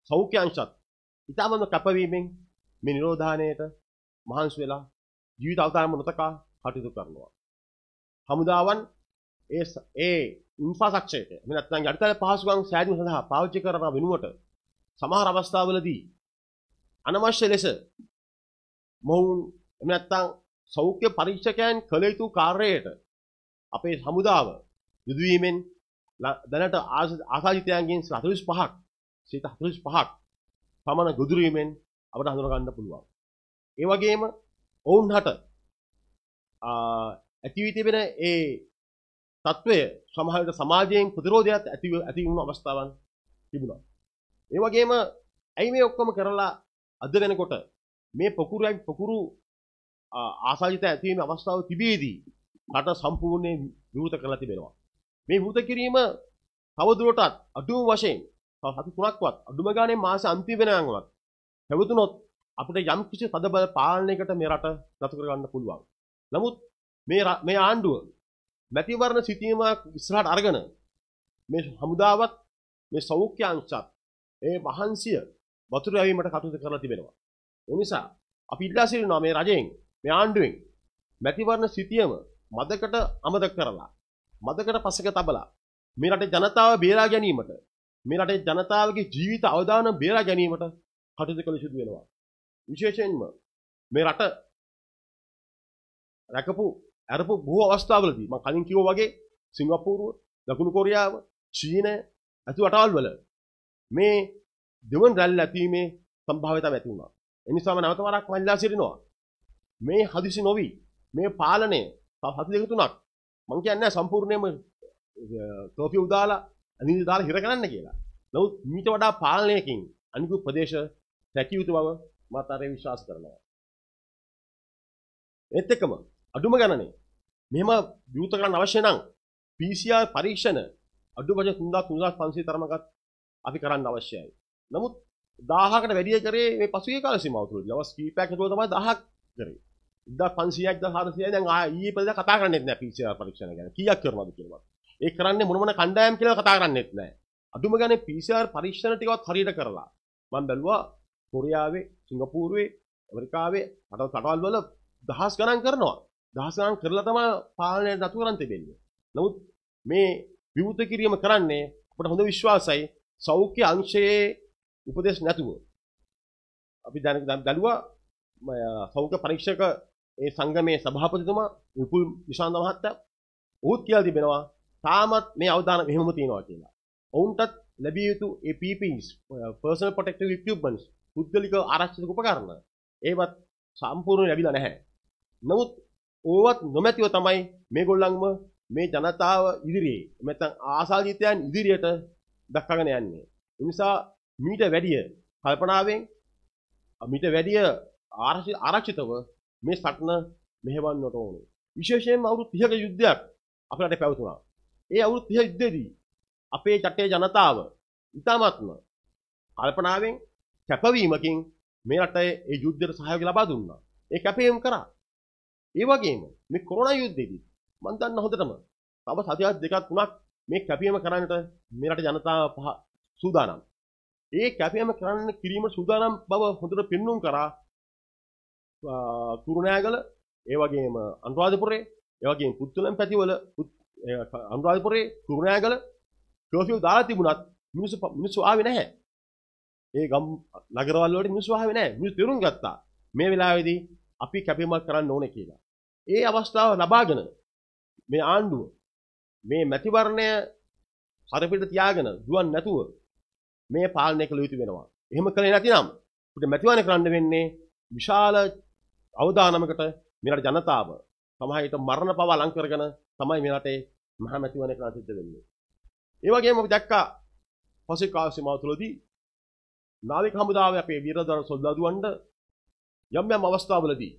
සෞඛ්‍යංශත් ඉතාමත්ම කැපවීමෙන් මේ නිරෝධානයට මහන්සි වෙලා ජීවිත අවතාරම නොතකා කටයුතු කරනවා. හමුදාවන් ඒ ඒ ඉන්ෆාස්ට්‍රක්චර් එක එහෙම නැත්නම් යටිතල පහසුකම් සෑදීම සඳහා පාවිච්චි කරන වෙනුවට සමහර අවස්ථාවලදී අනවශ්‍ය ලෙස මොවුන් එහෙම නැත්නම් සෞඛ්‍ය පරීක්ෂකයන් කළ යුතු කාර්යයට අපේ හමුදාව යොදු වීමෙන් දැනට ආසාධිතයන්ගෙන් 45ක් සිත 45ක් පමණ ගොදුරු වීමෙන් අපට හඳුනා ගන්න පුළුවන්. ඒ වගේම ඔවුන්හට ඇතිවී තිබෙන ඒ තත්ත්වය සමහරට සමාජයෙන් ප්‍රතිරෝධයක් ඇති ඇති වුණු අවස්ථාවන් තිබුණා. ඒ වගේම ඇයි මේ ඔක්කොම කරලා අද වෙනකොට මේ පොකුරයි පොකුරු ආසාජිත ඇතිවීම අවස්ථාව තිබේදී රට සම්පූර්ණයෙන් විවෘත කරලා තිබෙනවා. මේ විවෘත කිරීම තවදුරටත් අඩුම වශයෙන් සතු තුනක්වත් අඩුම ගානේ මාස අන්තිම වෙනකන්වත් පැවතුනොත් අපිට යම් කිසි තදබල පාලනයකට මේ රට ගත කරගන්න පුළුවන්. නමුත් මේ මේ ආණ්ඩුව මැතිවරණ සිටීමක් ඉස්සරහට අරගෙන මේ හමුදාවත් මේ සෞඛ්‍ය අංශත් ඒ වහන්සිය වතුර යැවීමට කටයුතු කරලා තිබෙනවා. ඒ නිසා අපි ඉල්ලා සිටිනවා මේ රජයෙන් මේ ආණ්ඩුවෙන් මැතිවරණ සිටියම මදකට අමතක කරලා මදකට පසක තබලා මේ රටේ ජනතාව බේරා ගැනීමට මේ රටේ ජනතාවගේ ජීවිත අවදානම් බේරා ගැනීමට කටයුතු කළ සිදු වෙනවා. විශේෂයෙන්ම මේ රට රැකපු ඇරපු බොහෝ අවස්ථාවලදී මම කලින් කිව්වා වගේ සිංගප්පූරුව, දකුණු කොරියාව, චීනය ඇති වටවල් වල මේ දෙවන් රැල්ල ඇතිවීමේ සම්භාවිතාව ඇති වුණා. ඒ නිසාම නැවත වරක් මල්ලා සිටිනවා. මේ හදිසි නොවි මේ පාලනය හති දෙක තුනක් මං කියන්නේ සම්පූර්ණයෙන්ම ටෝෆිය උදාලා අනිදි දාලා හිර කරන්න කියලා. නමුත් මීට වඩා පාලනයකින් අනිකු ප්‍රදේශ රැකිය යුතු බව මම තරේ විශ්වාස කරනවා. ඒත් එක්කම අඩුම ගණනේ මෙම විවෘත කරන්න අවශ්‍ය නම් PCR පරීක්ෂණ අඩු වශයෙන් 3500 500 තරමකට අපි කරන්න අවශ්‍යයි. නමුත් 1000කට වැඩි කරේ මේ පසුගිය කාල සීමාව තුළ දවස් කීපයක් ඇතුළත තමයි 1000ක් කරේ. 1500ක් 1400යි දැන් ආ ඊයේ පෙරේද කතා කරන්නේත් නැහැ PCR පරීක්ෂණ ගැන. කීයක් කරනවද කියලා. ඒ කරන්නේ මොන මොන කණ්ඩායම් කියලා කතා කරන්නේත් නැහැ. අඩුම ගානේ PCR පරීක්ෂණ ටිකවත් හරියට කරලා මම බැලුවා කොරියාවේ, සිංගප්පූරුවේ, ඇමරිකාවේ අටවල් රටවල් වල දහස් ගණන් කරනවා. දහසනම් කරලා තමයි පාලනය නතු කරන් තිබෙන්නේ. නමුත් මේ විවෘත කිරීම කරන්නේ අපට හොඳ විශ්වාසයි සෞඛ්‍ය අංශයේ උපදේශ නැතුව. අපි දැන් බැලුවා සෞඛ්‍ය පරීක්ෂක ඒ සංගමේ සභාපතිතුමා විපුල් විශාන්ත මහත්තයා ඔහුත් කියලා තිබෙනවා තාමත් මේ අවධානය මෙහෙමම තියෙනවා කියලා. ඔවුන්ටත් ලැබිය යුතු ඒ PPEs personal protective equipments පුද්ගලික ආරක්ෂක උපකරණ ඒවත් සම්පූර්ණයෙන් ලැබිලා නැහැ. නමුත් ඕවත් නොමැතිව තමයි මේගොල්ලන්ම මේ ජනතාව ඉදිරියේ නැත්නම් ආසාදිතයන් ඉදිරියට දක්කගෙන යන්නේ. ඒ නිසා මීට වැඩිය කල්පනාවෙන් මීට වැඩිය ආරක්ෂිතව මේ සටන මෙහෙවන්නට ඕනේ. විශේෂයෙන්ම අවුරුදු 30ක යුද්ධයක් අපලට පැවතුණා. ඒ අවුරුදු 30 යුද්ධයේදී අපේ ජටේ ජනතාව ඉතාමත්ම කල්පනාවෙන් කැපවීමකින් මේ රටේ ඒ යුද්ධයට සහයෝගය ලබා දුන්නා. ඒ කැපවීම කරා. ඒ වගේම මේ කොරෝනා යුද්ධයේදී මම දන්න හොඳටම තව සතියක් දෙකක් තුනක් මේ කැපීම කරන්නට මේ රට ජනතාව පහ සූදානම්. ඒ කැපීම කරන්න කිරීම සූදානම් බව හොඳට පෙන්වුම් කරා කුරුණෑගල ඒ වගේම අනුරාධපුරේ ඒ වගේම පුත්තුලම් පැතිවල අනුරාධපුරේ කුරුණෑගල කර්ෆියු දාලා තිබුණත් මිනිස්සු මිනිස්සු ආවේ නැහැ. ඒ ගම් නගරවල් වලට මිනිස්සු ආවේ නැහැ. මිනිස්සු තේරුම් ගත්තා. මේ වෙලාවේදී අපි කැපීමක් කරන්න ඕන කියලා. ඒ අවස්ථාව ලබාගෙන මේ ආණ්ඩුව මේ මැතිවරණය හරපිට තියාගෙන දුවන් නැතුව මේ පාලනය කළ යුතු වෙනවා. එහෙම කළේ නැතිනම් අපිට මැතිවරණය කරන්න වෙන්නේ විශාල අවදානමකට මේ රට ජනතාව සමහරවිට මරණ පවා ලං කරගෙන තමයි මේ රටේ මහා මැතිවරණය කරන්න සිද්ධ වෙන්නේ. ඒ වගේම අපි දැක්කා පසුගිය කාලසීමාව තුළදී නාවික හමුදාවේ අපේ වීරදර සොල්දාදුවන්ට යම් යම් අවස්ථාවලදී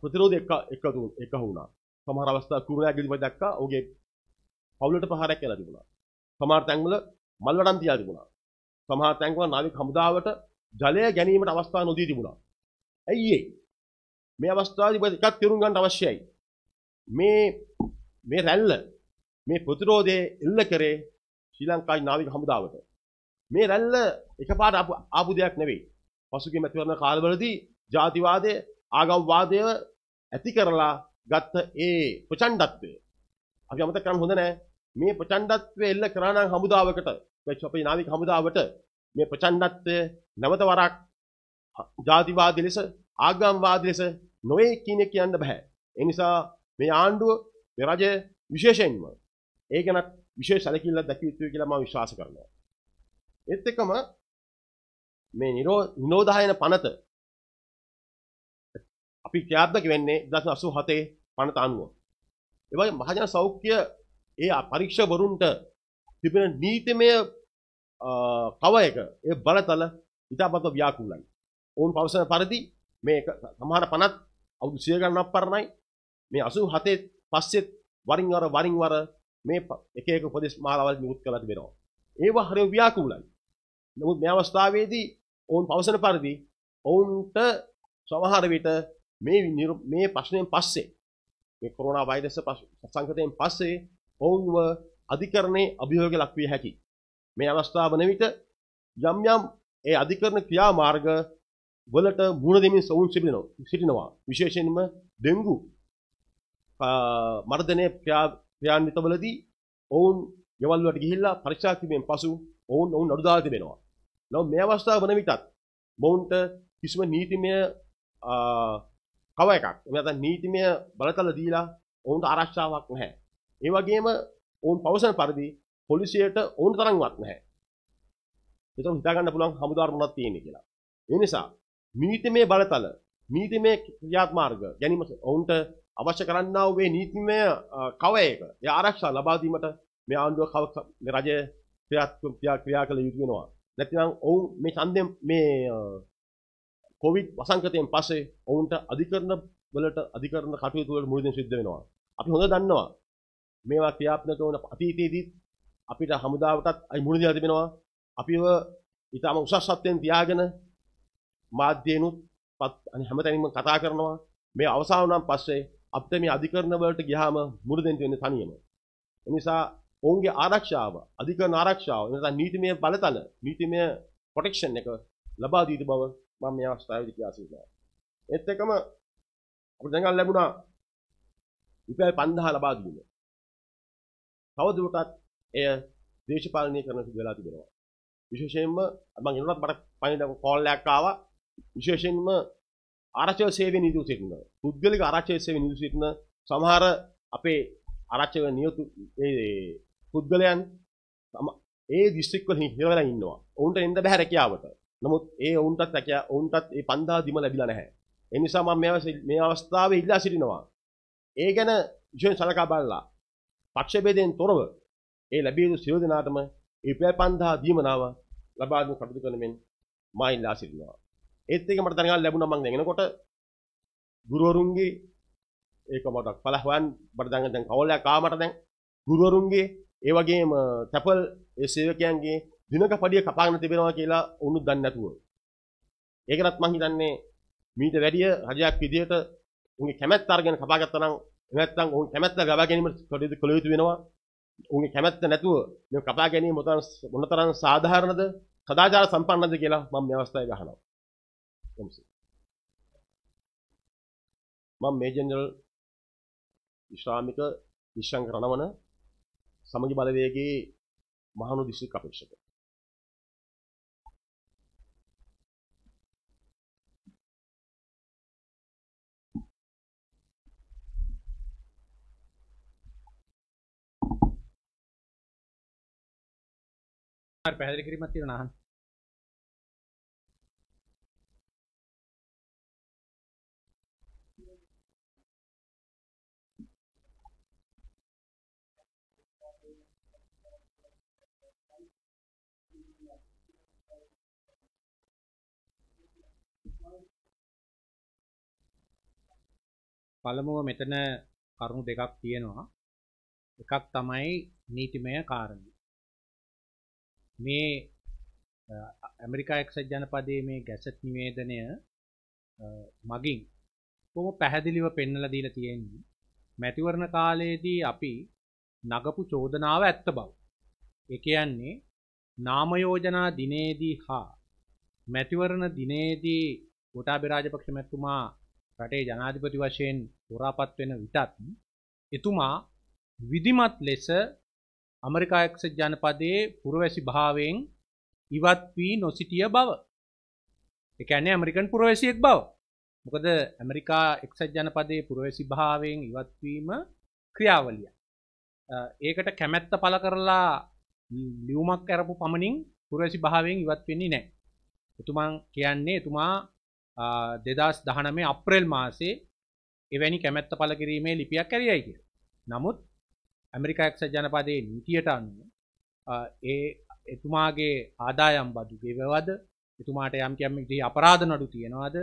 ප්‍රතිරෝධ එක එකතු එක වුණා. සමහර අවස්ථා කුරුණෑගල දිව දැක්කා. ඔහුගේ පවුලට පහරයක් කියලා තිබුණා. සමහර තැන්වල මල් වඩම් තියා තිබුණා. සමහර තැන්වල නාවික හමුදාවට ජලය ගැනීමට අවස්ථා නොදී තිබුණා. ඇයි ඒ? මේ අවස්ථාවේදී එකක් තේරුම් ගන්න අවශ්‍යයි. මේ මේ රැල්ල මේ ප්‍රතිරෝධයේ එල්ල කරේ ශ්‍රී ලංකාවේ නාවික හමුදාවට. මේ රැල්ල එකපාරට ආපු දෙයක් නෙවෙයි. පසුගිය මැතිවරණ කාලවලදී ජාතිවාදය ආගම්වාදය ඇති කරලා ගත්ත ඒ ප්‍රචණ්ඩත්වය අපි අමතක කරන්න හොඳ නෑ මේ ප්‍රචණ්ඩත්වය එල්ල කරා නම් හමුදාවකට අපේ නාවික හමුදාවට මේ ප්‍රචණ්ඩත්වය නැවත වරක් ජාතිවාදී ලෙස ආගම්වාදී ලෙස නොවේ කියන කියන්න බෑ ඒ නිසා මේ ආණ්ඩුව මේ රජය විශේෂයෙන්ම ඒ ගැනත් විශේෂ සැලකිල්ලක් දැකිය යුතුයි කියලා මම විශ්වාස කරනවා ඒත් එක්කම මේ නිරෝධායන පනත අපි ක්‍රියාත්මක වෙන්නේ 1987 පනත අනුව. ඒ වගේ මහජන සෞඛ්‍ය ඒ පරීක්ෂකවරුන්ට තිබෙන නීතිමය කවයක ඒ බලතල ඉතාමත් ව්‍යාකූලයි. ඔවුන් පවසන පරිදි මේ සමහර පනත් අවුරුදු 100 ගණනක් පරණයි. මේ 87 පස්සෙත් වරින් වර වරින් වර මේ එක එක උපදේශ මාලාවල් නිකුත් කරලා තිබෙනවා. ඒවා හරිය ව්‍යාකූලයි. නමුත් මේ අවස්ථාවේදී ඔවුන් පවසන පරිදි ඔවුන්ට සමහර විට මේ මේ ප්‍රශ්නයෙන් පස්සේ මේ කොරෝනා වෛරස් සංකතයෙන් පස්සේ ඔවුන්ව අධිකරණයේ අභියෝග ලක්විය හැකි. මේ අවස්ථාව වන විට යම් යම් ඒ අධිකරණ ක්‍රියාමාර්ග වලට මුහුණ දෙමින් සවුන් සිටිනවා සිටිනවා විශේෂයෙන්ම ඩෙන්ගු මර්ධනයේ ක්‍රියාන්විතවලදී ඔවුන් ගෙවල් වලට ගිහිල්ලා පරීක්ෂා කිරීමෙන් පසු ඔවුන් ඔවුන් අඩු දාලා තිබෙනවා නො මේ අවස්ථාව වන විටත් මොවුන්ට කිසිම නීතිමය කව එකක් මෙත නීතිමය බලතල දීලා ඔවුන්ට ආරක්ෂාවක් නැහැ. ඒ වගේම ඔවුන් පවසන පරිදි පොලිසියට ඔවුන් තරම්වත් නැහැ. ඒතර හිතාගන්න පුළුවන් හමුදාරුණක් තියෙන කියලා. ඒ නිසා නීතිමය බලතල නීතිමය ක්‍රියාත්මක ගැනීම ඔවුන්ට අවශ්‍ය කරන්නා වූ නීතිමය කවයක ඒ ආරක්ෂා ලබා දීමට මේ ආණ්ඩුව රජය ක්‍රියා කළ යුතු වෙනවා. නැතිනම් ඔවුන් මේ ඡන්දය මේ කොවිඩ් වසංගතයෙන් පස්සේ ඔවුන්ට අධිකරණ වලට අධිකරණ කටයුතු වලට මුහුණ දෙන්න සිද්ධ වෙනවා. අපි හොඳ දන්නවා මේවා ක්‍රියාත්මක වන අතීතයේදී අපිට හමුදාවටත් අයි මුහුණ දෙලා තිබෙනවා. අපිව ඊටම උසස් සත්‍යයෙන් තියාගෙන මාධ්‍යනොත් හැමතැනින්ම කතා කරනවා. මේ අවසාන නම් පස්සේ අපිට මේ අධිකරණ වලට ගියාම මුහුණ දෙන්න වෙන්නේ තනියම. එනිසා ඔවුන්ගේ ආරක්ෂාව අධිකරණ ආරක්ෂාව එහෙම නැත්නම් නීතිමය බලතල නීතිමය ප්‍රොටෙක්ෂන් එක ලබා දී තිබව මම මේ අවස්ථාවේදී කියා සිටිනවා. ඒත් එක්කම අපිට දැන් ලැබුණා රුපියල් 5000 ලබා දීම. තවදුරටත් එය දේශපාලනය කරන සිදු වෙලා තිබෙනවා. විශේෂයෙන්ම මම එනොටත් මට පයින් කෝල් එකක් ආවා. විශේෂයෙන්ම ආරක්ෂක සේවය නියුතු සිටින පුද්ගලික ආරක්ෂක සේවය නියුතු සිටින සමහර අපේ ආරක්ෂක නියුතු ඒ පුද්ගලයන් ඒ දිස්ත්‍රික්වල හිරවලා ඉන්නවා. ඔවුන්ට එන්න බෑ රැකියාවට. නමුත් ඒ ඔවුන්ටත් රැකියා ඔවුන්ටත් මේ 5000 දිම ලැබිලා නැහැ. ඒ නිසා මම මේ මේ අවස්ථාවේ ඉල්ලා සිටිනවා. ඒ ගැන විශේෂ සලකා බලලා පක්ෂ බෙදෙන් තොරව ඒ ලැබිය යුතු සියලු දෙනාටම රුපියල් 5000 දීමනාව ලබා දුන් කටයුතු කරන මෙන් මා ඉල්ලා සිටිනවා. ඒත් එක මට දැනගන්න ලැබුණා මම දැන් එනකොට ගුරුවරුන්ගේ ඒක මට පළ හොයන් මට දැන් දැන් කවලයක් ආවට දැන් ගුරුවරුන්ගේ ඒ වගේම තැපල් ඒ සේවකයන්ගේ දිනක පඩිය කපාගෙන තිබෙනවා කියලා වුණුත් දන්නේ නැතුව. ඒකටත් මං හිතන්නේ මීට වැඩිය රජයක් විදියට උන්ගේ කැමැත්ත අරගෙන කපා ගත්තා නම් නැත්නම් උන් කැමැත්ත ගවා ගැනීම කටයුතු කළ යුතු වෙනවා. උන්ගේ කැමැත්ත නැතුව මේ කපා ගැනීම මොනතරම් සාධාරණද සදාචාර සම්පන්නද කියලා මම මේ අවස්ථාවේ අහනවා. මම මේ ජෙනරල් විශ්‍රාමික විශ්වංක රණවන සමගි බලවේගයේ මහණු දිස්ත්‍රික් අපේක්ෂක පැහැදිලි කිරීමක් තියෙනවා නහන් පළමුව මෙතන කරුණු දෙකක් තියෙනවා එකක් තමයි නීතිමය කාරණ මේ ඇමරිකා එක්සත් ජනපදයේ මේ ගැසට් නිවේදනය මගින් කොම පැහැදිලිව පෙන්නල දීල තියෙන්නේ මැතිවරණ කාලයේදී අපි නගපු චෝදනාව ඇත්ත බව එකයන්නේ නාමයෝජනා දිනේදී හා මැතිවරණ දිනේදී ගොටා බෙරාජපක්ෂ මැත්තුමා රටේ ජනාධිපති වශයෙන් පුරාපත් වෙන විටත් එතුමා විධිමත් ලෙස අමරිකා එක්සත් ජනපදයේ පුරවැසි භාවයෙන් ඉවත් වී නොසිටිය බව. ඒ කියන්නේ ඇමරිකන් පුරවැසියෙක් බව. මොකද ඇමරිකා එක්සත් ජනපදයේ පුරවැසි භාවයෙන් ඉවත් වීම ක්‍රියාවලිය. ඒකට කැමැත්ත පළ කරලා ලියුමක් කරපු පමණින් පුරවැසි භාවයෙන් ඉවත් වෙන්නේ නැහැ. එතුමන් කියන්නේ එතුමා දෙදස් දහනමේ අප්‍රෙල් මාසේ එවැනි කැමැත්ත පල කිරීමේ ලිපියක් කැරියයි කිය. නමුත් ඇමරිකාක්ෂ ජනපදයේ නීතියට අනුව ඒ එතුමාගේ ආදායම් බදු ගෙවවද එතුමාට යම් කැමිටි අපරාධ නඩු තියෙනවාද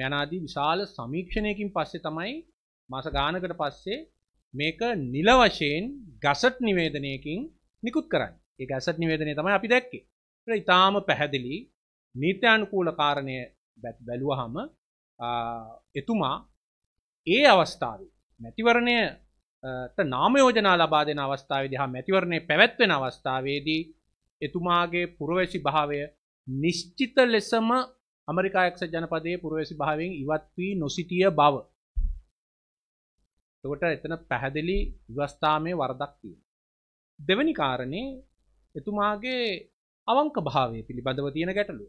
මෙයනාදී විශාල සමීක්ෂණයකින් පස්සේ තමයි මස ගානකට පස්සේ මේක නිල වශයෙන් ගසට් නිවේදනයකින් නිකුත් කරන්න ඒ ගැසට් නිවේදනය තමයි අපි දැක්කේ ඉතාම පැහැදිලි නීත්‍යානුකූල කාරණය බැලුවහම එතුමා ඒ අවස්ථාව මැතිවරණය නාමයෝජනා ලබා දෙන අවස්ථාවේදී හා මැතිවරණය පැවැත්වෙන අවස්ථාවේදී එතුමාගේ පුරවැසි භාවය නිශ්චිත ලෙසම අමරිකායක්ෂ ජනපදයේ පුරවැසි භාවෙන් ඉවත් වී නොසිටිය බව. එතකොට එතන පැහැදිලි විවස්ථාමය වරදක් තියෙනවා. දෙවැනි කාරණේ එතුමාගේ අවංක භාවය පිළිබඳව තියෙන ගැටලුව.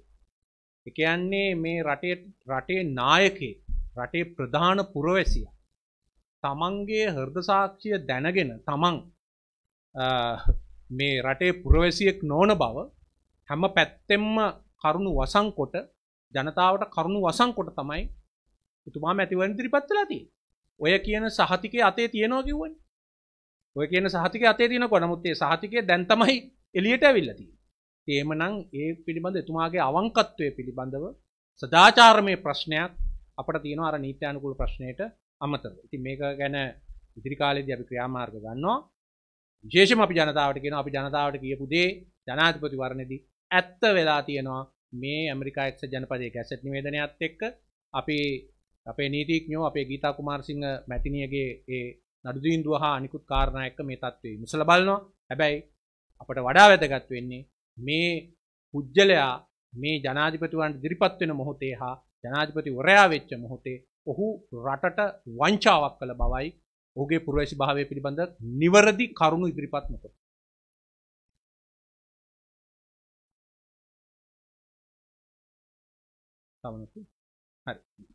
එකයන්නේ මේ රටේ රටේ නායකේ රටේ ප්‍රධාන පුරවැසිය තමන්ගේ හර්ද සාක්ෂිය දැනගෙන තමන් මේ රටේ පුරවැසියෙක් නොවන බව හැම පැත්තෙම්ම කරුණු වසංකොට ජනතාවට කරුණු වසංකොට තමයි එතුමා ඇතිවන් දිරිපත්වලති ඔය කියන සහතිකේ අතේ තියෙනවා කිව්වන් ඔය කියන සහතික අතේ තියෙන කොනමුත්තේ සහතිකය දැන්තමයි එලියට ඇවිල්ලතිී තේමනං ඒ පිළිබඳ එතුමාගේ අවංකත්වය පිළිබඳව සදාචාරමය ප්‍රශ්නයක් අපට තියෙන අර නීත්‍යානුකූල ප්‍රශ්නයට අමතරව. ඉතින් මේක ගැන ඉදිරි කාලෙදී අපි ක්‍රියාමාර්ග ගන්නවා. විශේෂයෙන්ම අපි ජනතාවට කියනවා අපි ජනතාවට කියපු දේ ජනාධිපති වරණේදී ඇත්ත වෙලා තියෙනවා මේ ඇමරිකා එක්ස ජනපදයේ ගැසට් නිවේදනයත් එක්ක අපි අපේ නීතිඥයෝ අපේ ගීතා කුමාරසිංහ මැතිණියගේ ඒ නඩු දින්දුව හා අනිකුත් කාරණා එක්ක මේ තත්ත්වය විමසලා බලනවා. හැබැයි අපට වඩා වැදගත් වෙන්නේ මේ පුද්ගලයා මේ ජනාධිපතිවන්ට දිරිපත් වෙන මොහොතේ හා ජනාධිපතිවරයා වෙච්ච මොහොතේ ඔහු රටට වංචාවක් කළ බවයි ඔහුගේ පුරවැසි භාවය පිළිබඳ නිවරදි කරුණු ඉදිරිපත් නොකොට. හරි